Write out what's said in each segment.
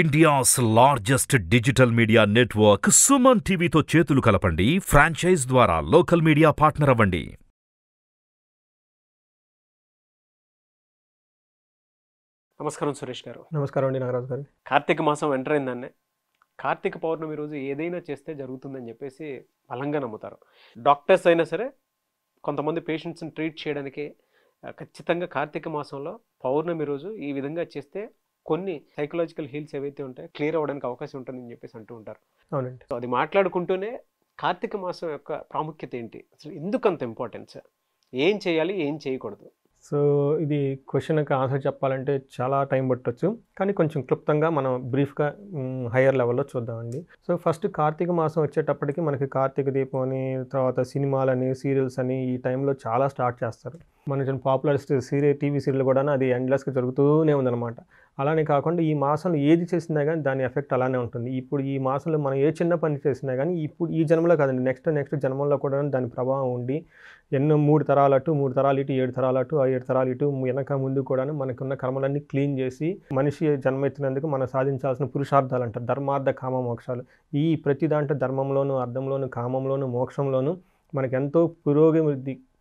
India's largest digital media network Suman టీవీతో చేతులు కలపండి ఫ్రాంచైజ్ ద్వారా లోకల్ మీడియా పార్ట్నర్ అవ్వండి నమస్కారం సురేష్ గారు నమస్కారం అండి నాగరాజు గారు కార్తీక మాసం ఎంటర్ అయిందన్నే కార్తీక పౌర్ణమి రోజు ఏదైనా చేస్తే జరుగుతుందని చెప్పేసి బలంగా నమ్ముతారు డాక్టర్స్ అయినా సరే కొంతమంది పేషెంట్స్ని ట్రీట్ చేయడానికి ఖచ్చితంగా కార్తీక మాసంలో పౌర్ణమి రోజు ఈ విధంగా చేస్తే కొన్ని సైకలాజికల్ హీల్స్ ఏవైతే ఉంటాయో క్లియర్ అవ్వడానికి అవకాశం ఉంటుందని చెప్పేసి అంటూ ఉంటారు అవునండి సో అది మాట్లాడుకుంటూనే కార్తీక మాసం యొక్క ప్రాముఖ్యత ఏంటి అసలు ఎందుకు అంత ఇంపార్టెన్స్ ఏం చేయాలి ఏం చేయకూడదు సో ఇది క్వశ్చన్కి ఆన్సర్ చెప్పాలంటే చాలా టైం పట్టవచ్చు కానీ కొంచెం క్లుప్తంగా మనం బ్రీఫ్గా హయ్యర్ లెవెల్లో చూద్దామండి సో ఫస్ట్ కార్తీక మాసం వచ్చేటప్పటికి మనకి కార్తీక దీపం అని తర్వాత సినిమాలని సీరియల్స్ అని ఈ టైంలో చాలా స్టార్ట్ చేస్తారు మన పాపులర్ సీరియల్ టీవీ సీరియల్ కూడా అది ఎండ్లెస్గా జరుగుతూనే ఉందన్నమాట అలానే కాకుండా ఈ మాసంలో ఏది చేసినా కానీ దాని ఎఫెక్ట్ అలానే ఉంటుంది ఇప్పుడు ఈ మాసంలో మనం ఏ చిన్న పని చేసినా కానీ ఇప్పుడు ఈ జన్మలో కాదండి నెక్స్ట్ నెక్స్ట్ జన్మంలో కూడా దాని ప్రభావం ఉండి ఎన్నో మూడు తరాలు అటు మూడు తరాలు ఇటు ఏడు తరాలు అటు ఏడు తరాలు ఇటు వెనక ముందు కూడా మనకున్న కర్మలన్నీ క్లీన్ చేసి మనిషి జన్మ ఎత్తినందుకు మనం సాధించాల్సిన పురుషార్థాలు అంటారు ధర్మార్థ కామ మోక్షాలు ఈ ప్రతి దాంట్లో ధర్మంలోనూ అర్థంలోను కామంలోనూ మోక్షంలోనూ మనకెంతో పురోగమి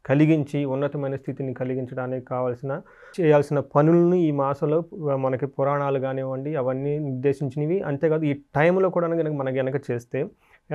కలిగించి ఉన్నతమైన స్థితిని కలిగించడానికి కావాల్సిన చేయాల్సిన పనులను ఈ మాసంలో మనకి పురాణాలు కానివ్వండి అవన్నీ నిర్దేశించినవి అంతేకాదు ఈ టైంలో కూడా కనుక మన గనక చేస్తే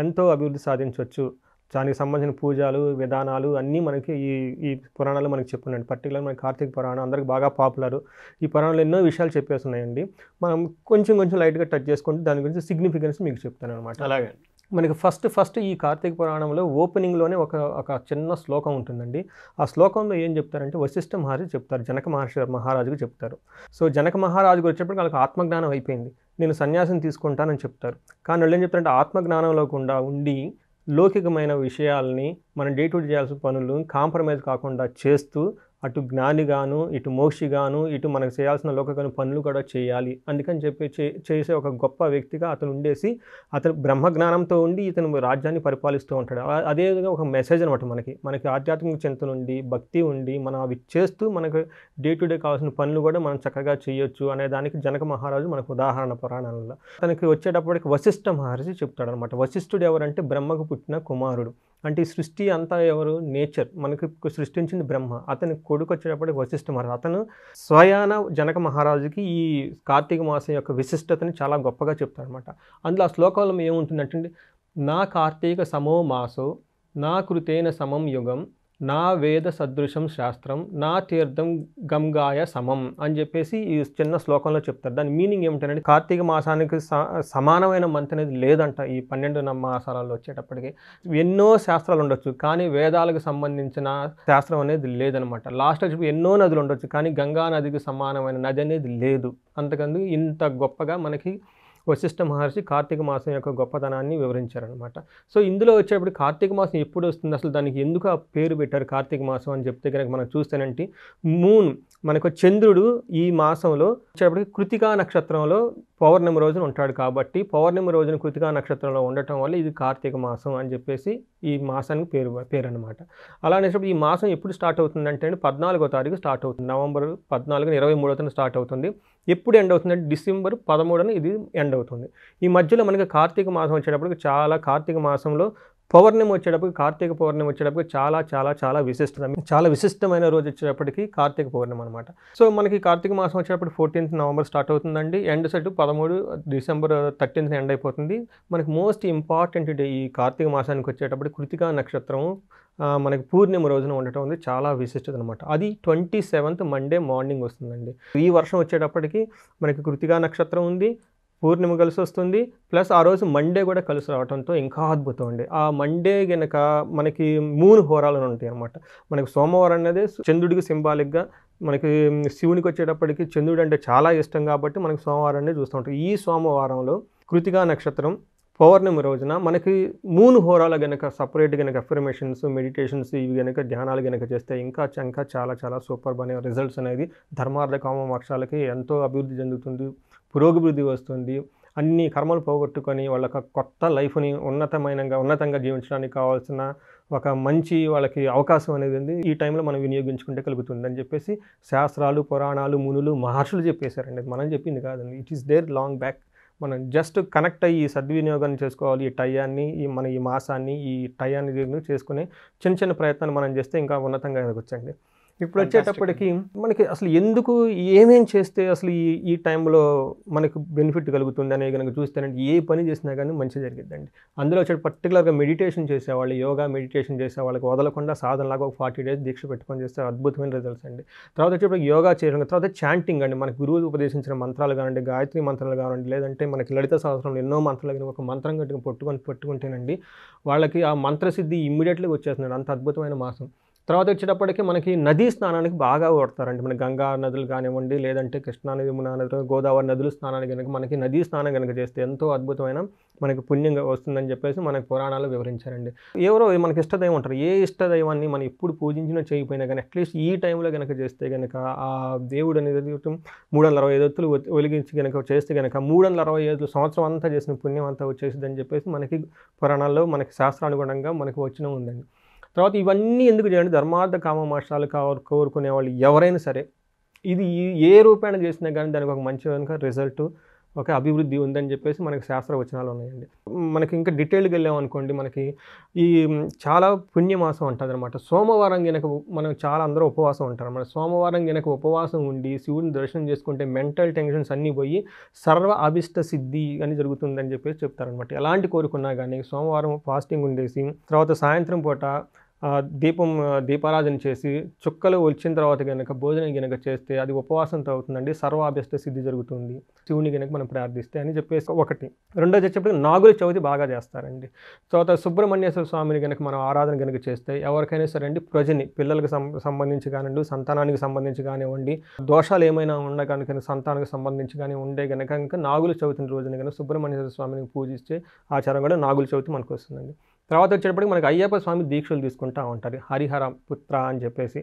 ఎంతో అభివృద్ధి సాధించవచ్చు దానికి సంబంధించిన పూజలు విధానాలు అన్నీ మనకి ఈ ఈ పురాణాలు మనకి చెప్పండి పర్టికులర్ మన కార్తీక పురాణం అందరికి బాగా పాపులర్ ఈ పురాణాలు ఎన్నో విషయాలు చెప్పేస్తున్నాయండి మనం కొంచెం కొంచెం లైట్గా టచ్ చేసుకుంటే దాని గురించి సిగ్నిఫికెన్స్ మీకు చెప్తాను అనమాట అలాగే మనకి ఫస్ట్ ఫస్ట్ ఈ కార్తీక పురాణంలో ఓపెనింగ్లోనే ఒక ఒక చిన్న శ్లోకం ఉంటుందండి ఆ శ్లోకంలో ఏం చెప్తారంటే వశిష్ఠ మహర్షి చెప్తారు జనక మహర్షి మహారాజుకు చెప్తారు సో జనక మహారాజుకు వచ్చేప్పుడు వాళ్ళకి ఆత్మజ్ఞానం అయిపోయింది నేను సన్యాసం తీసుకుంటానని చెప్తారు కానీ వాళ్ళు ఏం చెప్తారంటే ఆత్మజ్ఞానంలో కూడా ఉండి లౌకికమైన విషయాల్ని మనం డే టు డే చేయాల్సిన పనులు కాంప్రమైజ్ కాకుండా చేస్తూ అటు జ్ఞానిగాను ఇటు మోక్షిగాను ఇటు మనకు చేయాల్సిన లోకగాను పనులు కూడా చేయాలి అందుకని చెప్పి చేసే ఒక గొప్ప వ్యక్తిగా అతను ఉండేసి అతను బ్రహ్మజ్ఞానంతో ఉండి ఇతను రాజ్యాన్ని పరిపాలిస్తూ ఉంటాడు అదేవిధంగా ఒక మెసేజ్ అనమాట మనకి మనకి ఆధ్యాత్మిక చింతన ఉండి భక్తి ఉండి మనం అవి చేస్తూ మనకు డే టు డే కావాల్సిన పనులు కూడా మనం చక్కగా చేయొచ్చు అనే దానికి జనక మహారాజు మనకు ఉదాహరణ పురాణాలలో తనకి వచ్చేటప్పటికి వశిష్ఠ మహర్షి చెప్తాడు అనమాట వశిష్ఠుడు ఎవరంటే బ్రహ్మకు పుట్టిన కుమారుడు అంటే ఈ సృష్టి అంతా ఎవరు నేచర్ మనకు సృష్టించింది బ్రహ్మ అతని కొడుకు వచ్చేటప్పటికి వశిష్ఠ మహారాజు అతను స్వయాన జనక మహారాజుకి ఈ కార్తీక మాసం యొక్క విశిష్టతని చాలా గొప్పగా చెప్తాడనమాట అందులో ఆ శ్లోకంలో ఏముంటుందంటే నా కార్తీక సమో మాసో నా కృతేన సమం యుగం నా వేద సదృశం శాస్త్రం నా తీర్థం గంగాయ సమం అని చెప్పేసి ఈ చిన్న శ్లోకంలో చెప్తారు దాని మీనింగ్ ఏమిటంటే కార్తీక మాసానికి సమానమైన మంత్ అనేది లేదంట ఈ పన్నెండు మాసాలలో వచ్చేటప్పటికి ఎన్నో శాస్త్రాలు ఉండొచ్చు కానీ వేదాలకు సంబంధించిన శాస్త్రం అనేది లేదనమాట లాస్ట్ వచ్చి ఎన్నో నదులు ఉండొచ్చు కానీ గంగా నదికి సమానమైన నది అనేది లేదు అంతకందు ఇంత గొప్పగా మనకి వశిష్ఠ మహర్షి కార్తీక మాసం యొక్క గొప్పతనాన్ని వివరించారనమాట సో ఇందులో వచ్చేప్పుడు కార్తీక మాసం ఎప్పుడు వస్తుంది అసలు దానికి ఎందుకు ఆ పేరు పెట్టారు కార్తీక మాసం అని చెప్తే కనుక మనం చూస్తేనంటే మూన్ మనకు చంద్రుడు ఈ మాసంలో వచ్చేప్పటికి కృతికా నక్షత్రంలో పౌర్ణమి రోజున ఉంటాడు కాబట్టి పౌర్ణమి రోజున కృతికా నక్షత్రంలో ఉండటం వల్ల ఇది కార్తీక మాసం అని చెప్పేసి ఈ మాసానికి పేరు పేరు అనమాట అలానేసినప్పుడు ఈ మాసం ఎప్పుడు స్టార్ట్ అవుతుంది అంటే పద్నాలుగో తారీఖు స్టార్ట్ అవుతుంది నవంబర్ పద్నాలుగున ఇరవై మూడో స్టార్ట్ అవుతుంది ఎప్పుడు ఎండ్ అవుతుంది అంటే డిసెంబర్ పదమూడున ఇది ఎండ్ అవుతుంది ఈ మధ్యలో మనకి కార్తీక మాసం వచ్చేటప్పటికి చాలా కార్తీక మాసంలో పౌర్ణమి వచ్చేటప్పుడు కార్తీక పౌర్ణమి వచ్చేటప్పుడు చాలా చాలా చాలా విశిష్టమైన చాలా విశిష్టమైన రోజు వచ్చేటప్పటికి కార్తీక పౌర్ణమి అనమాట సో మనకి కార్తీక మాసం వచ్చేటప్పుడు ఫోర్టీన్త్ నవంబర్ స్టార్ట్ అవుతుందండి ఎండ్ సెట్ పదమూడు డిసెంబర్ థర్టీన్త్ ఎండ్ అయిపోతుంది మనకి మోస్ట్ ఇంపార్టెంట్ డే ఈ కార్తీక మాసానికి వచ్చేటప్పుడు కృతికా నక్షత్రం మనకి పూర్ణిమ రోజున ఉండటం ఉంది చాలా విశిష్టత అనమాట అది ట్వంటీ సెవెంత్ మండే మార్నింగ్ వస్తుందండి ఈ వర్షం వచ్చేటప్పటికి మనకి కృతికా నక్షత్రం ఉంది పూర్ణిమ కలిసి వస్తుంది ప్లస్ ఆ రోజు మండే కూడా కలిసి రావడంతో ఇంకా అద్భుతం అండి ఆ మండే గనక మనకి మూడు హోరాలు ఉంటాయి అనమాట మనకి సోమవారం అనేది చంద్రుడికి సింబాలిక్గా మనకి శివునికి వచ్చేటప్పటికి చంద్రుడు అంటే చాలా ఇష్టం కాబట్టి మనకి సోమవారం అనేది చూస్తూ ఉంటాం ఈ సోమవారంలో కృతికా నక్షత్రం పౌర్ణమి రోజున మనకి మూడు హోరాల గనక సపరేట్ గనక అఫర్మేషన్స్ మెడిటేషన్స్ ఇవి గనక ధ్యానాలు గనక చేస్తే ఇంకా ఇంకా చాలా చాలా సూపర్ అనే రిజల్ట్స్ అనేది ధర్మార్థ కామ మోక్షాలకి ఎంతో అభివృద్ధి చెందుతుంది పురోగభివృద్ధి వస్తుంది అన్ని కర్మలు పోగొట్టుకొని వాళ్ళకి కొత్త లైఫ్ని ఉన్నతమైన ఉన్నతంగా జీవించడానికి కావాల్సిన ఒక మంచి వాళ్ళకి అవకాశం అనేది ఉంది ఈ టైంలో మనం వినియోగించుకుంటే కలుగుతుంది అని చెప్పేసి శాస్త్రాలు పురాణాలు మునులు మహర్షులు చెప్పేశారండి మనం చెప్పింది కాదండి it is there long back మనం జస్ట్ కనెక్ట్ అయ్యి సద్వినియోగాన్ని చేసుకోవాలి ఈ టయాన్ని ఈ మన ఈ మాసాన్ని ఈ టయాన్ని చేసుకునే చిన్న చిన్న ప్రయత్నాలు మనం చేస్తే ఇంకా ఉన్నతంగా ఎదగొచ్చండి ఇప్పుడు వచ్చేటప్పటికి మనకి అసలు ఎందుకు ఏమేం చేస్తే అసలు ఈ ఈ టైంలో మనకు బెనిఫిట్ కలుగుతుంది అనేది కనుక చూస్తేనండి ఏ పని చేసినా కానీ మంచి జరిగిద్దండి అందులో వచ్చే పర్టికులర్గా మెడిటేషన్ చేసేవాళ్ళు యోగా మెడిటేషన్ చేసే వాళ్ళకి వదలకుండా సాధనలాగా ఒక ఫార్టీ డేస్ దీక్ష పెట్టుకొని చేస్తే అద్భుతమైన రిజల్ట్స్ అండి తర్వాత వచ్చేటప్పుడు యోగా చేయడం తర్వాత చాంటింగ్ అండి మనకు గురువు ఉపదేశించిన మంత్రాలు కానివ్వండి గాయత్రి మంత్రాలు కానివ్వండి లేదంటే మనకి లలిత సహస్రంలో ఎన్నో మంత్రాలు కానీ ఒక మంత్రం కట్టుకుని పట్టుకొని పెట్టుకుంటేనండి వాళ్ళకి ఆ మంత్రసిద్ధి ఇమ్మీడియట్లీ వచ్చేస్తున్నాడు అంత అద్భుతమైన మాసం తర్వాత వచ్చేటప్పటికి మనకి నదీ స్నానానికి బాగా వాడతారండి మన గంగా నదులు కానివ్వండి లేదంటే కృష్ణానది మున నదులు గోదావరి నదులు స్నానానికి కనుక మనకి నదీ స్నానం కనుక చేస్తే ఎంతో అద్భుతమైన మనకి పుణ్యం వస్తుందని చెప్పేసి మనకి పురాణాలు వివరించారండి ఎవరో మనకి ఇష్టదైవం ఉంటారు ఏ ఇష్టదైవాన్ని మనం ఎప్పుడు పూజించినా చేయకపోయినా కానీ అట్లీస్ట్ ఈ టైంలో కనుక చేస్తే కనుక ఆ దేవుడు అనేది మూడు వందల అరవై ఎదుతులు వెలిగించి కనుక చేస్తే కనుక మూడు వందల అరవై ఐదు సంవత్సరం అంతా చేసిన పుణ్యం అంతా వచ్చేసిందని చెప్పేసి మనకి పురాణాల్లో మనకి శాస్త్రానుగుణంగా మనకి వచ్చిన ఉందండి తర్వాత ఇవన్నీ ఎందుకు చేయండి ధర్మార్థ కామ మాసాలు కోరుకునే వాళ్ళు ఎవరైనా సరే ఇది ఏ రూపాయన చేసినా కానీ దానికి ఒక మంచి కనుక రిజల్ట్ ఒక అభివృద్ధి ఉందని చెప్పేసి మనకి శాస్త్రవచనాలు ఉన్నాయండి మనకి ఇంకా డీటెయిల్డ్గా వెళ్ళామనుకోండి మనకి ఈ చాలా పుణ్యమాసం అంటుంది అనమాట సోమవారం కనుక మనం చాలా అందరూ ఉపవాసం ఉంటారు అనమాట సోమవారం కనుక ఉపవాసం ఉండి శివుని దర్శనం చేసుకుంటే మెంటల్ టెన్షన్స్ అన్నీ పోయి సర్వ అభిష్ట సిద్ధి అని జరుగుతుందని చెప్పేసి చెప్తారనమాట ఎలాంటి కోరుకున్నా కానీ సోమవారం ఫాస్టింగ్ ఉండేసి తర్వాత సాయంత్రం పూట దీపం దీపారాధన చేసి చుక్కలు వచ్చిన తర్వాత కనుక భోజనం కనుక చేస్తే అది ఉపవాసంతో అవుతుందండి సర్వాభ్యస్త సిద్ధి జరుగుతుంది శివుని కనుక మనం ప్రార్థిస్తే అని చెప్పేసి ఒకటి రెండోది వచ్చేప్పటికి నాగుల చవితి బాగా చేస్తారండి తర్వాత సుబ్రహ్మణ్యేశ్వర స్వామిని కనుక మనం ఆరాధన కనుక చేస్తే ఎవరికైనా సరే అండి ప్రజని పిల్లలకు సంబంధించి కానివ్వండి సంతానానికి సంబంధించి కానివ్వండి దోషాలు ఏమైనా ఉన్నా కనుక సంతానానికి సంబంధించి కానీ ఉండే కనుక ఇంకా నాగుల చవితి రోజున కనుక సుబ్రహ్మణ్యేశ్వర స్వామిని పూజిస్తే ఆచారం కూడా నాగుల చవితి మనకు వస్తుందండి తర్వాత వచ్చేటప్పటికి మనకి అయ్యప్ప స్వామి దీక్షలు తీసుకుంటూ ఉంటారు హరిహర పుత్ర అని చెప్పేసి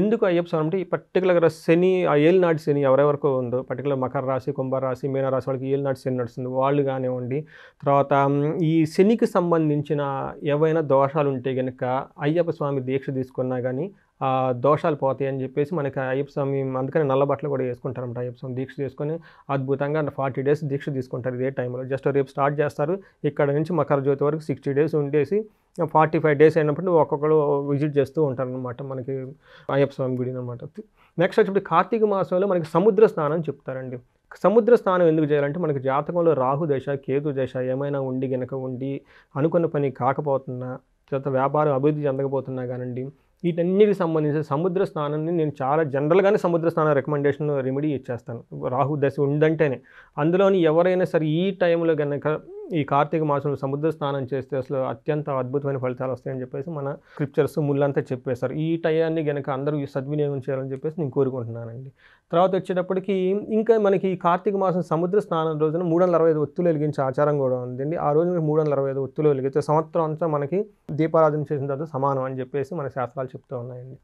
ఎందుకు అయ్యప్ప స్వామి అంటే ఈ పర్టికులర్గా శని ఆ ఏలినాటి శని ఎవరెవరికో ఉందో పర్టికులర్ మకర రాశి కుంభరాశి మీనరాశి వాళ్ళకి ఏలినాటి శని నడుస్తుంది వాళ్ళు కానివ్వండి తర్వాత ఈ శనికి సంబంధించిన ఏవైనా దోషాలు ఉంటే కనుక అయ్యప్ప స్వామి దీక్ష తీసుకున్నా కానీ దోషాలు పోతాయి అని చెప్పేసి మనకి అయ్యప్ప స్వామి అందుకని నల్ల బట్టలు కూడా వేసుకుంటారన్నమాట అయ్యప్ప స్వామి దీక్ష చేసుకొని అద్భుతంగా ఫార్టీ డేస్ దీక్ష తీసుకుంటారు ఇదే టైంలో జస్ట్ రేపు స్టార్ట్ చేస్తారు ఇక్కడ నుంచి మకర జ్యోతి వరకు సిక్స్టీ డేస్ ఉండేసి ఫార్టీ ఫైవ్ డేస్ అయినప్పుడు ఒక్కొక్కరు విజిట్ చేస్తూ ఉంటారు అనమాట మనకి అయ్యప్ప స్వామి గుడి అనమాట నెక్స్ట్ వచ్చేప్పుడు కార్తీక మాసంలో మనకి సముద్ర స్నానం చెప్తారండి సముద్ర స్నానం ఎందుకు చేయాలంటే మనకి జాతకంలో రాహు దశ కేతు దశ ఏమైనా ఉండి గనక ఉండి అనుకున్న పని కాకపోతున్నా తర్వాత వ్యాపారం అభివృద్ధి చెందకపోతున్నా కానివ్వండి వీటన్నిటికి సంబంధించి సముద్ర స్నానాన్ని నేను చాలా జనరల్గానే సముద్ర స్నానం రికమెండేషన్ రెమెడీ ఇచ్చేస్తాను రాహు దశ ఉందంటేనే అందులోని ఎవరైనా సరే ఈ టైంలో కనుక ఈ కార్తీక మాసంలో సముద్ర స్నానం చేస్తే అసలు అత్యంత అద్భుతమైన ఫలితాలు వస్తాయని చెప్పేసి మన స్క్రిప్చర్స్ ముళ్ళంతా చెప్పేశారు ఈ టయాన్ని కనుక అందరూ సద్వినియోగం చేయాలని చెప్పేసి నేను కోరుకుంటున్నానండి తర్వాత వచ్చేటప్పటికి ఇంకా మనకి కార్తీక మాసం సముద్ర స్నానం రోజున మూడు వందల అరవై ఐదు ఒత్తులు వెలిగించే ఆచారం కూడా ఉందండి ఆ రోజు మూడు వందల అరవై ఐదు ఒత్తులు వెలిగించే సంవత్సరం అంతా మనకి దీపారాధన చేసిన తర్వాత సమానం అని చెప్పేసి మన శాస్త్రాలు చెప్తూ ఉన్నాయండి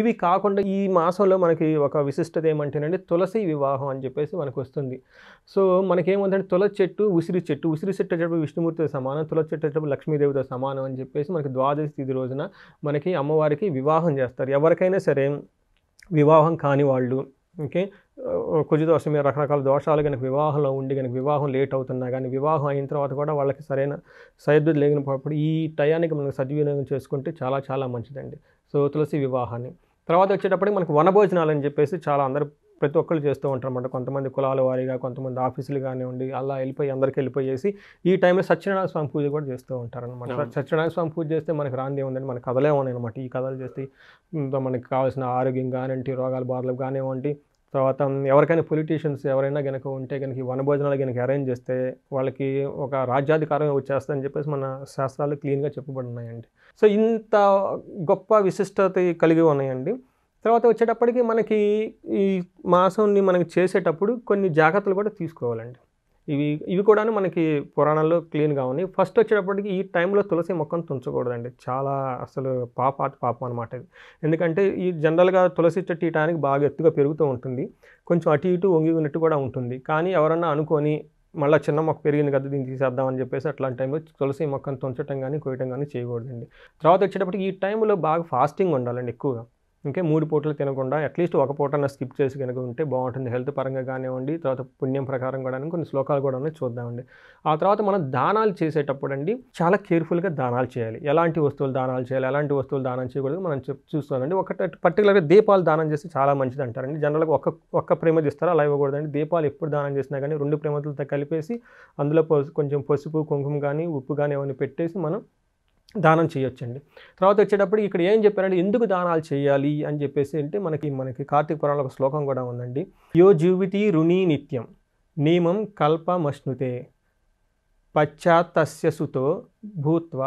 ఇవి కాకుండా ఈ మాసంలో మనకి ఒక విశిష్టత ఏమంటేనండి తులసి వివాహం అని చెప్పేసి మనకు వస్తుంది సో మనకేముందంటే తులసి చెట్టు ఉసిరి చెట్టు ఉసిరి చెట్టు వచ్చేటప్పుడు విష్ణుమూర్తితో సమానం తులసి చెట్టు వచ్చేటప్పుడు లక్ష్మీదేవితో సమానం అని చెప్పేసి మనకి ద్వాదశి తిథి రోజున మనకి అమ్మవారికి వివాహం చేస్తారు ఎవరికైనా సరే వివాహం కాని వాళ్ళు ఓకే కుజ దోషం రకరకాల దోషాలు కనుక వివాహంలో ఉండి కనుక వివాహం లేట్ అవుతున్నా కానీ వివాహం అయిన తర్వాత కూడా వాళ్ళకి సరైన సరిద్దు లేకపోయినప్పుడు ఈ టయానికి మనం సద్వినియోగం చేసుకుంటే చాలా చాలా మంచిదండి సో తులసి వివాహాన్ని తర్వాత వచ్చేటప్పటికి మనకు వనభోజనాలు అని చెప్పేసి చాలా అందరు ప్రతి ఒక్కళ్ళు చేస్తూ ఉంటారన్నమాట కొంతమంది కులాల వారీగా కొంతమంది ఆఫీసులు కానివ్వండి అలా వెళ్ళిపోయి అందరికీ వెళ్ళిపోయేసి ఈ టైంలో సత్యనారాయణ స్వామి పూజ కూడా చేస్తూ ఉంటారనమాట సత్యనారాయణ స్వామి పూజ చేస్తే మనకి రాంది ఉందండి మన కథలే ఉన్నాయి అనమాట ఈ కథలు చేస్తే మనకి కావాల్సిన ఆరోగ్యం కానివ్వండి రోగాల బాధలు కానివ్వండి తర్వాత ఎవరికైనా పొలిటీషియన్స్ ఎవరైనా కనుక ఉంటే కనుక వనభోజనాలు కనుక అరేంజ్ చేస్తే వాళ్ళకి ఒక రాజ్యాధికారం వచ్చేస్తుందని చెప్పేసి మన శాస్త్రాలు క్లీన్గా చెప్పబడి ఉన్నాయండి సో ఇంత గొప్ప విశిష్టత కలిగి ఉన్నాయండి తర్వాత వచ్చేటప్పటికి మనకి ఈ మాసంని మనకి చేసేటప్పుడు కొన్ని జాగ్రత్తలు కూడా తీసుకోవాలండి ఇవి ఇవి కూడా మనకి పురాణాల్లో క్లీన్గా ఉన్నాయి ఫస్ట్ వచ్చేటప్పటికి ఈ టైంలో తులసి మొక్కను తుంచకూడదండి చాలా అసలు పాప పాపం అనమాట ఇది ఎందుకంటే ఈ జనరల్గా తులసి చెట్టు ఇటానికి బాగా ఎత్తుగా పెరుగుతూ ఉంటుంది కొంచెం అటు ఇటు వంగి ఉన్నట్టు కూడా ఉంటుంది కానీ ఎవరన్నా అనుకొని మళ్ళీ చిన్న మొక్క పెరిగింది కదా దీన్ని తీసేద్దామని చెప్పేసి అట్లాంటి టైంలో తులసి మొక్కను తుంచటం కానీ కోయటం కానీ చేయకూడదండి తర్వాత వచ్చేటప్పటికి ఈ టైంలో బాగా ఫాస్టింగ్ ఉండాలండి ఎక్కువగా ఇంకే మూడు పూటలు తినకుండా అట్లీస్ట్ ఒక పూటన స్కిప్ చేసి కనుక ఉంటే బాగుంటుంది హెల్త్ పరంగా కానివ్వండి తర్వాత పుణ్యం ప్రకారం కూడా కొన్ని శ్లోకాలు కూడా చూద్దామండి ఆ తర్వాత మనం దానాలు చేసేటప్పుడు అండి చాలా కేర్ఫుల్గా దానాలు చేయాలి ఎలాంటి వస్తువులు దానాలు చేయాలి ఎలాంటి వస్తువులు దానం చేయకూడదు మనం చూస్తామండి ఒక పర్టికులర్గా దీపాలు దానం చేస్తే చాలా మంచిది అంటారండి జనరల్గా ఒక్క ఒక్క ప్రేమ ఇస్తారు అలా ఇవ్వకూడదండి దీపాలు ఎప్పుడు దానం చేసినా కానీ రెండు ప్రేమతులతో కలిపేసి అందులో కొంచెం పసుపు కుంకుమ కానీ ఉప్పు కానీ ఏమైనా పెట్టేసి మనం దానం చేయొచ్చండి తర్వాత వచ్చేటప్పుడు ఇక్కడ ఏం చెప్పారంటే ఎందుకు దానాలు చేయాలి అని చెప్పేసి అంటే మనకి మనకి కార్తీక పురాణంలో ఒక శ్లోకం కూడా ఉందండి యో జీవితి రుణీ నిత్యం నియమం కల్పమశ్నుతే మష్ణుతే సుతో భూత్వ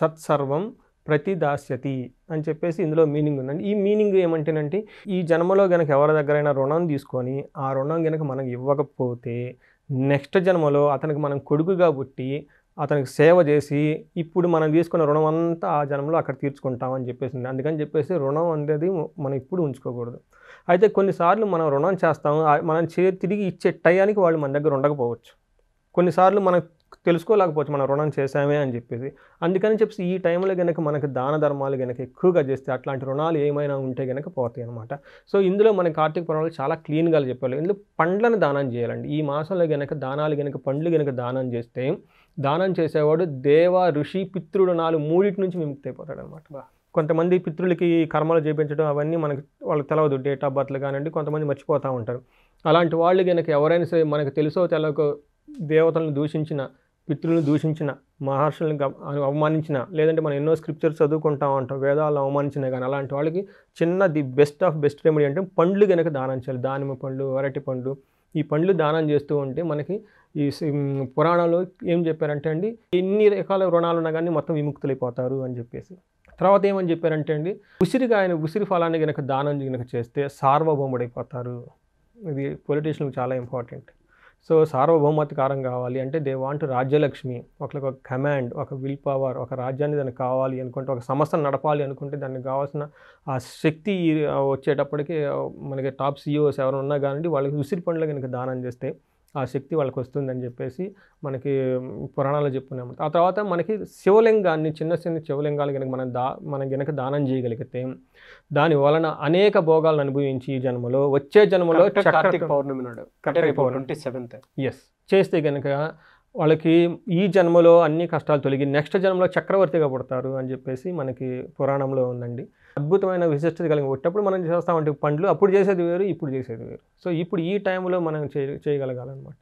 సత్సర్వం ప్రతిదాస్యతి అని చెప్పేసి ఇందులో మీనింగ్ ఉందండి ఈ మీనింగ్ ఏమంటేనంటే ఈ జన్మలో గనక ఎవరి దగ్గరైనా రుణం తీసుకొని ఆ రుణం గనక మనకు ఇవ్వకపోతే నెక్స్ట్ జన్మలో అతనికి మనం కొడుకుగా పుట్టి అతనికి సేవ చేసి ఇప్పుడు మనం తీసుకున్న రుణం అంతా ఆ జనంలో అక్కడ తీర్చుకుంటామని చెప్పేసింది అందుకని చెప్పేసి రుణం అనేది మనం ఇప్పుడు ఉంచుకోకూడదు అయితే కొన్నిసార్లు మనం రుణం చేస్తాము మనం చే తిరిగి ఇచ్చే టయానికి వాళ్ళు మన దగ్గర ఉండకపోవచ్చు కొన్నిసార్లు మనం తెలుసుకోలేకపోవచ్చు మనం రుణం చేశామే అని చెప్పేసి అందుకని చెప్పేసి ఈ టైంలో కనుక మనకు దాన ధర్మాలు కనుక ఎక్కువగా చేస్తే అట్లాంటి రుణాలు ఏమైనా ఉంటే కనుక పోతాయి అనమాట సో ఇందులో మనకి కార్తీక పురాణాలు చాలా క్లీన్గా చెప్పాలి ఇందులో పండ్లను దానం చేయాలండి ఈ మాసంలో కనుక దానాలు కనుక పండ్లు కనుక దానం చేస్తే దానం చేసేవాడు దేవ ఋషి పితృరుణాలు మూడింటి నుంచి విముక్తి అయిపోతాడు అనమాట కొంతమంది పితృలకి కర్మలు చేపించడం అవన్నీ మనకు వాళ్ళకి తెలియదు డేట్ ఆఫ్ బర్త్లు కానివ్వండి కొంతమంది మర్చిపోతూ ఉంటారు అలాంటి వాళ్ళు కనుక ఎవరైనా సరే మనకు తెలుసో తెలియక దేవతలను దూషించిన పితృలను దూషించిన మహర్షులను అవమానించిన లేదంటే మనం ఎన్నో స్క్రిప్చర్స్ చదువుకుంటాం అంటాం వేదాలు అవమానించినా కానీ అలాంటి వాళ్ళకి చిన్న the best of best remedy అంటే పండ్లు కనుక దానం చేయాలి దానిమ్మ పండ్లు అరటి పండ్లు ఈ పండ్లు దానం చేస్తూ ఉంటే మనకి ఈ పురాణంలో ఏం చెప్పారంటే అండి ఎన్ని రకాల రుణాలు ఉన్నా కానీ మొత్తం విముక్తులైపోతారు అని చెప్పేసి తర్వాత ఏమని చెప్పారంటే అండి ఉసిరికాయను ఉసిరి ఫలాన్ని కనుక దానం కనుక చేస్తే సార్వభౌముడైపోతారు ఇది పొలిటీషియన్కి చాలా ఇంపార్టెంట్ సో సార్వభౌమాధికారం కావాలి అంటే దే వాంట్ రాజ్యలక్ష్మి ఒకరికి ఒక కమాండ్ ఒక విల్ పవర్ ఒక రాజ్యాన్ని దానికి కావాలి అనుకుంటే ఒక సంస్థను నడపాలి అనుకుంటే దానికి కావాల్సిన ఆ శక్తి వచ్చేటప్పటికి మనకి టాప్ సీఈఓస్ ఎవరు ఉన్నా కానివ్వండి వాళ్ళకి ఉసిరి పండ్లు కనుక దానం చేస్తే ఆ శక్తి వాళ్ళకి వస్తుందని చెప్పేసి మనకి పురాణాలు చెప్పుకున్నాము ఆ తర్వాత మనకి శివలింగాన్ని చిన్న చిన్న శివలింగాలు కనుక మనం దా మనం కనుక దానం చేయగలిగితే దాని వలన అనేక భోగాలను అనుభవించి ఈ జన్మలో వచ్చే జన్మలో కార్తీక పౌర్ణమి నాడు ట్వంటీ సెవెంత్ ఎస్ చేస్తే కనుక వాళ్ళకి ఈ జన్మలో అన్ని కష్టాలు తొలగి నెక్స్ట్ జన్మలో చక్రవర్తిగా పుడతారు అని చెప్పేసి మనకి పురాణంలో ఉందండి అద్భుతమైన విశిష్టత కలిగి పుట్టినప్పుడు మనం చేస్తామంటే పండ్లు అప్పుడు చేసేది వేరు ఇప్పుడు చేసేది వేరు సో ఇప్పుడు ఈ టైంలో మనం చేయ చేయగలగాలన్నమాట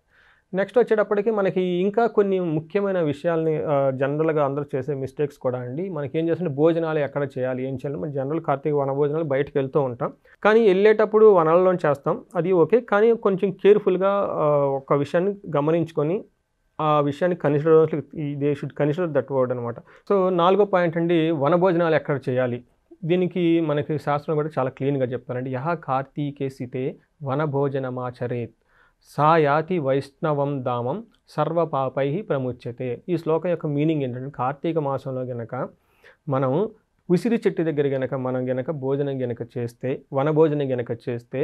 నెక్స్ట్ వచ్చేటప్పటికి మనకి ఇంకా కొన్ని ముఖ్యమైన విషయాల్ని జనరల్గా అందరూ చేసే మిస్టేక్స్ కూడా అండి మనకి ఏం చేస్తుంటే భోజనాలు ఎక్కడ చేయాలి ఏం చేయాలి మన జనరల్ కార్తీక వనభోజనాలు బయటకు వెళ్తూ ఉంటాం కానీ వెళ్ళేటప్పుడు వనాల్లో చేస్తాం అది ఓకే కానీ కొంచెం కేర్ఫుల్గా ఒక విషయాన్ని గమనించుకొని ఆ విషయాన్ని consider they should consider that word అనమాట సో నాలుగో పాయింట్ అండి వనభోజనాలు ఎక్కడ చేయాలి దీనికి మనకి శాస్త్రం కూడా చాలా క్లీన్గా చెప్తారండి యహ కార్తీకేసితే వనభోజనమాచరేత్ సా యాతి వైష్ణవం దామం సర్వపాపై ప్రముచ్యతే ఈ శ్లోకం యొక్క మీనింగ్ ఏంటంటే కార్తీక మాసంలో కనుక మనం ఉసిరి చెట్టు దగ్గర గనక మనం గనక భోజనం గనక చేస్తే వనభోజనం గనక చేస్తే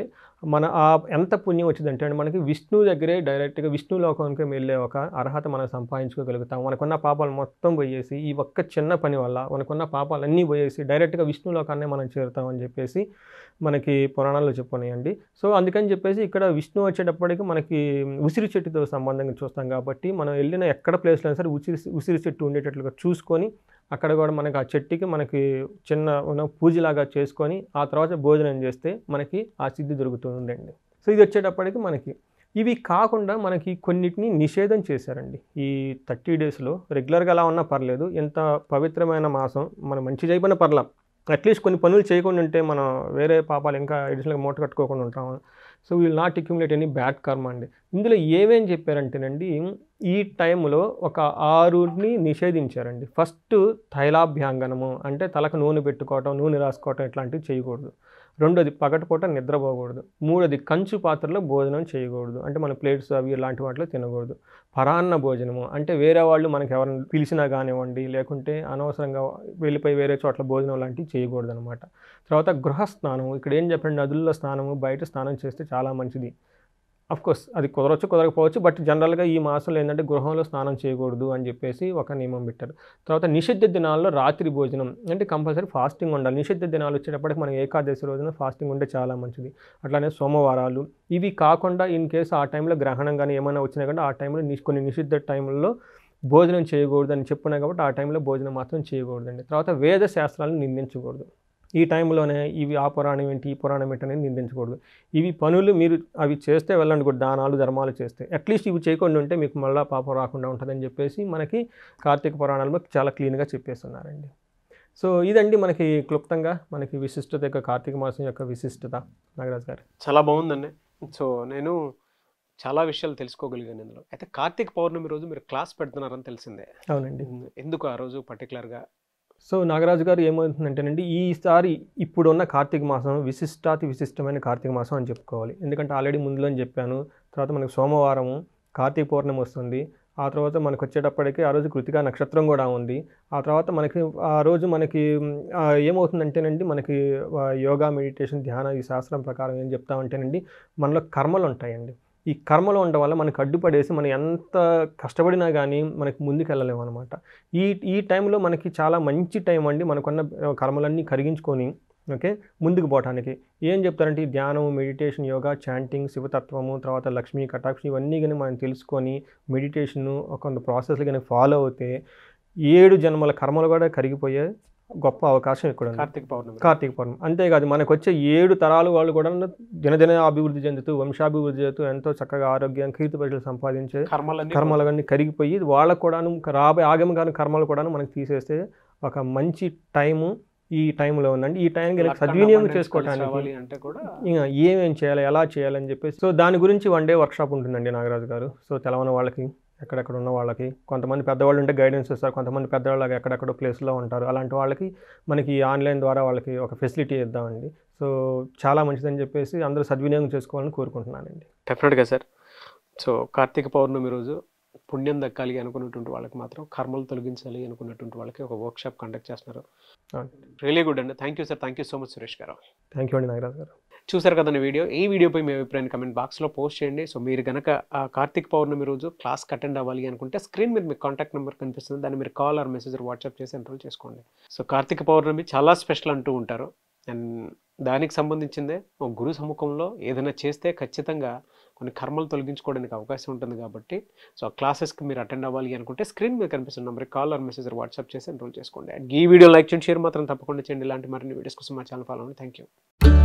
మన ఆ ఎంత పుణ్యం వచ్చిందంటే అంటే మనకి విష్ణు దగ్గరే డైరెక్ట్గా విష్ణు లోకానికి వెళ్ళే ఒక అర్హత మనం సంపాదించుకోగలుగుతాం మనకున్న పాపాలు మొత్తం పోయేసి ఈ ఒక్క చిన్న పని వల్ల మనకున్న పాపాలన్నీ పోయేసి డైరెక్ట్గా విష్ణు లోకాన్నే మనం చేరుతామని చెప్పేసి మనకి పురాణాల్లో చెప్పున్నాయండి సో అందుకని చెప్పేసి ఇక్కడ విష్ణు వచ్చేటప్పటికి మనకి ఉసిరి చెట్టుతో సంబంధంగా చూస్తాం కాబట్టి మనం వెళ్ళిన ఎక్కడ ప్లేస్లో సరే ఉసిరి ఉసిరి చెట్టు ఉండేటట్లుగా చూసుకొని అక్కడ కూడా మనకి ఆ చెట్టుకి మనకి చిన్న పూజలాగా చేసుకొని ఆ తర్వాత భోజనం చేస్తే మనకి ఆ సిద్ధి దొరుకుతుందండి సో ఇది వచ్చేటప్పటికి మనకి ఇవి కాకుండా మనకి కొన్నిటిని నిషేధం చేశారండి ఈ థర్టీ డేస్లో రెగ్యులర్గా అలా ఉన్నా పర్లేదు ఎంత పవిత్రమైన మాసం మనం మంచి చేయకుండా పర్లేం అట్లీస్ట్ కొన్ని పనులు చేయకుండా ఉంటే మనం వేరే పాపాలు ఇంకా అడిషనల్గా మూట కట్టుకోకుండా ఉంటాం so will not accumulate any bad karma అండి ఇందులో ఏమేం చెప్పారంటేనండి ఈ టైంలో ఒక ఆరుని నిషేధించారండి ఫస్ట్ తైలాభ్యాంగనము అంటే తలకు నూనె పెట్టుకోవటం నూనె రాసుకోవటం ఇట్లాంటివి చేయకూడదు రెండోది పగటిపూట నిద్రపోకూడదు మూడోది కంచు పాత్రలో భోజనం చేయకూడదు అంటే మన ప్లేట్స్ అవి ఇలాంటి వాటిలో తినకూడదు పరాన్న భోజనము అంటే వేరే వాళ్ళు మనకు ఎవరిని పిలిచినా కానివ్వండి లేకుంటే అనవసరంగా వెళ్ళిపోయి వేరే చోట్ల భోజనం లాంటివి చేయకూడదు అనమాట తర్వాత గృహ ఇక్కడ ఏం చెప్పండి నదుల్లో స్నానము బయట స్నానం చేస్తే చాలా మంచిది కోర్స్ అది కుదరవచ్చు కుదరకపోవచ్చు బట్ జనరల్గా ఈ మాసంలో ఏంటంటే గృహంలో స్నానం చేయకూడదు అని చెప్పేసి ఒక నియమం పెట్టారు తర్వాత నిషిద్ధ దినాల్లో రాత్రి భోజనం అంటే కంపల్సరీ ఫాస్టింగ్ ఉండాలి నిషిద్ధ దినాలు వచ్చేటప్పటికి మనం ఏకాదశి రోజున ఫాస్టింగ్ ఉంటే చాలా మంచిది అట్లానే సోమవారాలు ఇవి కాకుండా ఇన్ కేసు ఆ టైంలో గ్రహణం కానీ ఏమైనా వచ్చినా కానీ ఆ టైంలో కొన్ని నిషిద్ధ టైంలో భోజనం చేయకూడదు అని చెప్పినా కాబట్టి ఆ టైంలో భోజనం మాత్రం చేయకూడదండి తర్వాత వేద శాస్త్రాలను నిందించకూడదు ఈ టైంలోనే ఇవి ఆ పురాణం ఏంటి ఈ పురాణం ఏంటి అనేది నిందించకూడదు ఇవి పనులు మీరు అవి చేస్తే వెళ్ళండి కూడా దానాలు ధర్మాలు చేస్తే అట్లీస్ట్ ఇవి చేయకుండా ఉంటే మీకు మళ్ళీ పాపం రాకుండా ఉంటుందని చెప్పేసి మనకి కార్తీక పురాణాలు చాలా క్లీన్గా చెప్పేస్తున్నారండి సో ఇదండి మనకి క్లుప్తంగా మనకి విశిష్టత యొక్క కార్తీక మాసం యొక్క విశిష్టత నాగరాజు గారు చాలా బాగుందండి సో నేను చాలా విషయాలు తెలుసుకోగలిగాను ఇందులో అయితే కార్తీక పౌర్ణమి రోజు మీరు క్లాస్ పెడుతున్నారని తెలిసిందే అవునండి ఎందుకు ఆ రోజు పర్టికులర్గా సో నాగరాజు గారు ఏమవుతుందంటేనండి ఈసారి ఇప్పుడున్న కార్తీక మాసం విశిష్టాతి విశిష్టమైన కార్తీక మాసం అని చెప్పుకోవాలి ఎందుకంటే ఆల్రెడీ ముందులో చెప్పాను తర్వాత మనకు సోమవారం కార్తీక పౌర్ణమి వస్తుంది ఆ తర్వాత మనకు వచ్చేటప్పటికి ఆ రోజు కృతిక నక్షత్రం కూడా ఉంది ఆ తర్వాత మనకి ఆ రోజు మనకి ఏమవుతుందంటేనండి మనకి యోగా మెడిటేషన్ ధ్యాన ఈ శాస్త్రం ప్రకారం ఏం చెప్తామంటేనండి మనలో కర్మలు ఉంటాయండి ఈ కర్మలో ఉండడం వల్ల మనకు అడ్డుపడేసి మనం ఎంత కష్టపడినా కానీ మనకి ముందుకు వెళ్ళలేము అనమాట ఈ ఈ టైంలో మనకి చాలా మంచి టైం అండి మనకున్న కర్మలన్నీ కరిగించుకొని ఓకే ముందుకు పోవటానికి ఏం చెప్తారంటే ధ్యానం మెడిటేషన్ యోగా చాంటింగ్ శివతత్వము తర్వాత లక్ష్మీ కటాక్షం ఇవన్నీ కానీ మనం తెలుసుకొని మెడిటేషను కొంత ప్రాసెస్లు కానీ ఫాలో అవుతే ఏడు జన్మల కర్మలు కూడా కరిగిపోయే గొప్ప అవకాశం ఇక్కడ కార్తీక పౌర్ణమి కార్తీక పౌర్ణమి అంతేకాదు మనకు వచ్చే ఏడు తరాలు వాళ్ళు కూడా దినదిన అభివృద్ధి చెందుతూ వంశాభివృద్ధి చెందుతూ ఎంతో చక్కగా ఆరోగ్యం కీర్తి ప్రజలు సంపాదించే కర్మలు కర్మలన్నీ కరిగిపోయి వాళ్ళకు కూడాను రాబోయే ఆగమగాని కర్మలు కూడాను మనకు తీసేస్తే ఒక మంచి టైము ఈ టైంలో ఉందండి ఈ టైం సద్వినియోగం చేసుకోవటానికి ఏమేమి చేయాలి ఎలా చేయాలని చెప్పేసి సో దాని గురించి వన్ డే వర్క్షాప్ ఉంటుందండి నాగరాజు గారు సో తెలవని వాళ్ళకి ఎక్కడెక్కడ ఉన్న వాళ్ళకి కొంతమంది పెద్దవాళ్ళు ఉంటే గైడెన్స్ ఇస్తారు కొంతమంది పెద్దవాళ్ళు ఎక్కడెక్కడో ప్లేస్లో ఉంటారు అలాంటి వాళ్ళకి మనకి ఆన్లైన్ ద్వారా వాళ్ళకి ఒక ఫెసిలిటీ ఇద్దామండి సో చాలా మంచిదని చెప్పేసి అందరూ సద్వినియోగం చేసుకోవాలని కోరుకుంటున్నానండి డెఫినెట్గా సార్ సో కార్తీక పౌర్ణమి రోజు పుణ్యం దక్కాలి అనుకున్నటువంటి వాళ్ళకి మాత్రం కర్మలు తొలగించాలి అనుకున్నటువంటి వాళ్ళకి ఒక వర్క్షాప్ కండక్ట్ చేస్తున్నారు రియలీ గుడ్ అండి thank you sir thank you so much Suresh గారు థ్యాంక్ యూ అండి నాగరాజు గారు చూసారు కదండి వీడియో ఈ వీడియోపై మీ అభిప్రాయాన్ని కమెంట్ బాక్స్లో పోస్ట్ చేయండి సో మీరు కనుక కార్తీక్ పౌర్ణమి రోజు క్లాస్ అటెండ్ అవ్వాలి అనుకుంటే స్క్రీన్ మీద మీకు కాంటాక్ట్ నెంబర్ కనిపిస్తుంది దాన్ని మీరు కాల్ ఆర్ మెసేజ్ వాట్సాప్ చేసి ఎన్రోల్ చేసుకోండి సో కార్తీక పౌర్ణమి చాలా స్పెషల్ అంటూ ఉంటారు అండ్ దానికి సంబంధించిందే గురు సముఖంలో ఏదైనా చేస్తే ఖచ్చితంగా కొన్ని కర్మలు తొలగించుకోవడానికి అవకాశం ఉంటుంది కాబట్టి సో ఆ క్లాసెస్కి మీరు అటెండ్ అవ్వాలి అనుకుంటే స్క్రీన్ మీద కనిపిస్తున్న నెంబర్కి కాల్ ఆర్ మెసేజ్ వాట్సాప్ చేసి ఎన్రోల్ చేసుకోండి అండ్ ఈ వీడియో లైక్ చేయండి షేర్ మాత్రం తప్పకుండా చేయండి ఇలాంటి మరిన్ని వీడియోస్ కోసం మా ఛానల్ ఫాలో అవ్వండి థ్యాంక్ యూ